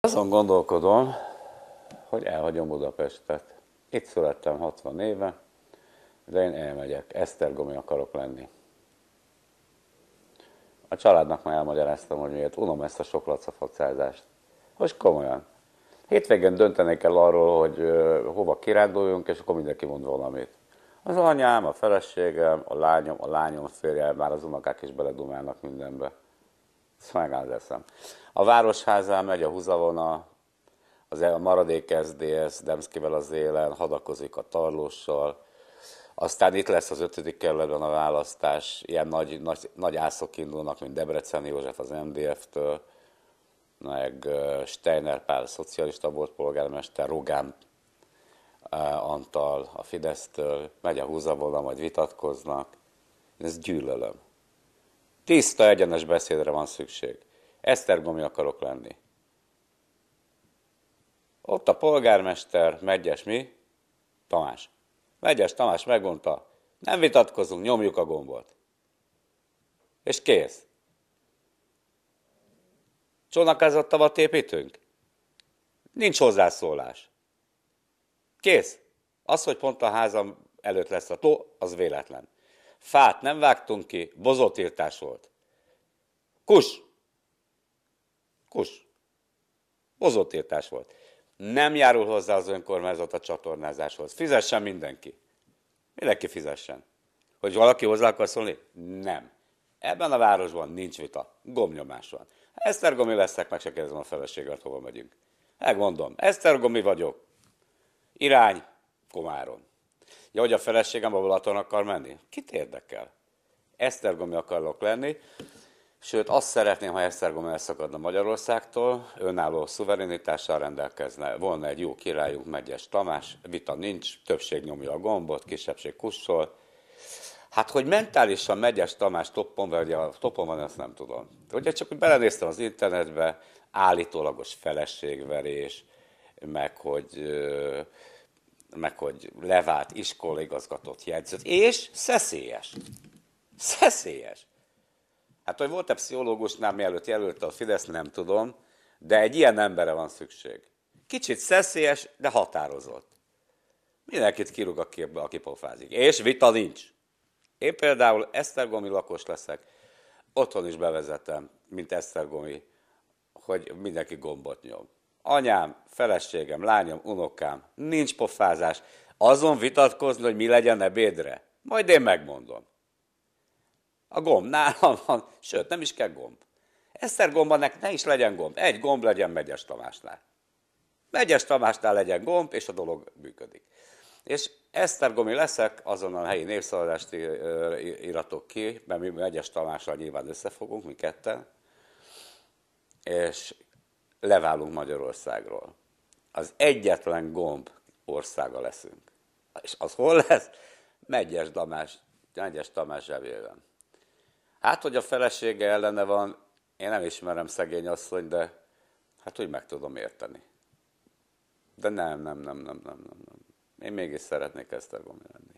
Azon gondolkodom, hogy elhagyom Budapestet. Itt születtem 60 éve, de én elmegyek, Esztergomi akarok lenni. A családnak már elmagyaráztam, hogy miért unom ezt a sok lacafacázást. Most komolyan. Hétvégén döntenék el arról, hogy hova kiránduljunk, és akkor mindenki mond valamit. Az anyám, a feleségem, a lányom, a lányom férje, már az unokák is beledumálnak mindenbe. Ezt megrendezem. A Városházán megy a húzavona, az e- a maradék SZDSZ, Demszkivel az élen, hadakozik a tarlóssal, aztán itt lesz az ötödik kerületben a választás, ilyen nagy, nagy, nagy ászok indulnak, mint Debrecen József az MDF-től, meg Steiner Pál, szocialista volt polgármester, Rogán Antal a Fidesztől, megy a húzavona, majd vitatkoznak. Én ezt gyűlölöm. Tiszta, egyenes beszédre van szükség. Esztergomi akarok lenni. Ott a polgármester, megyes mi? Tamás. Megyes Tamás megmondta, nem vitatkozunk, nyomjuk a gombot. És kész. Csónakázott a építünk? Nincs hozzászólás. Kész. Az, hogy pont a házam előtt lesz a tó, az véletlen fát nem vágtunk ki, bozótiltás volt. Kus! Kus! Bozótiltás volt. Nem járul hozzá az önkormányzat a csatornázáshoz. Fizessen mindenki. Mindenki fizessen. Hogy valaki hozzá akar szólni? Nem. Ebben a városban nincs vita. Gomnyomás van. Ha Esztergomi leszek, meg se kérdezem a feleséget, hova megyünk. Megmondom, Esztergomi vagyok. Irány, Komárom. Ja, hogy a feleségem a Balaton akar menni? Kit érdekel? Esztergomi akarok lenni, sőt azt szeretném, ha Esztergom elszakadna Magyarországtól, önálló szuverenitással rendelkezne, volna egy jó királyunk, Megyes Tamás, vita nincs, többség nyomja a gombot, kisebbség kussol, Hát, hogy mentálisan megyes Tamás toppon, vagy a toppon van, azt nem tudom. Ugye csak hogy belenéztem az internetbe, állítólagos feleségverés, meg hogy meg hogy levált iskolaigazgatott jegyzőt, és szeszélyes. Szeszélyes. Hát, hogy volt-e pszichológusnál, mielőtt jelölte a Fidesz, nem tudom, de egy ilyen emberre van szükség. Kicsit szeszélyes, de határozott. Mindenkit kirúg a képbe, aki pofázik. És vita nincs. Én például esztergomi lakos leszek, otthon is bevezetem, mint esztergomi, hogy mindenki gombot nyom anyám, feleségem, lányom, unokám, nincs pofázás, azon vitatkozni, hogy mi legyen ebédre. Majd én megmondom. A gomb nálam van, sőt, nem is kell gomb. Eszter gomba, nek ne is legyen gomb, egy gomb legyen Megyes Tamásnál. Megyes Tamásnál legyen gomb, és a dolog működik. És Gomi leszek, azon a helyi népszavazást iratok ki, mert mi Megyes Tamással nyilván összefogunk, mi ketten, és leválunk Magyarországról. Az egyetlen gomb országa leszünk. És az hol lesz? Megyes Damás, Megyes Tamás zsebében. Hát, hogy a felesége ellene van, én nem ismerem szegény asszony, de hát úgy meg tudom érteni. De nem, nem, nem, nem, nem, nem. nem. Én mégis szeretnék Esztergomi lenni.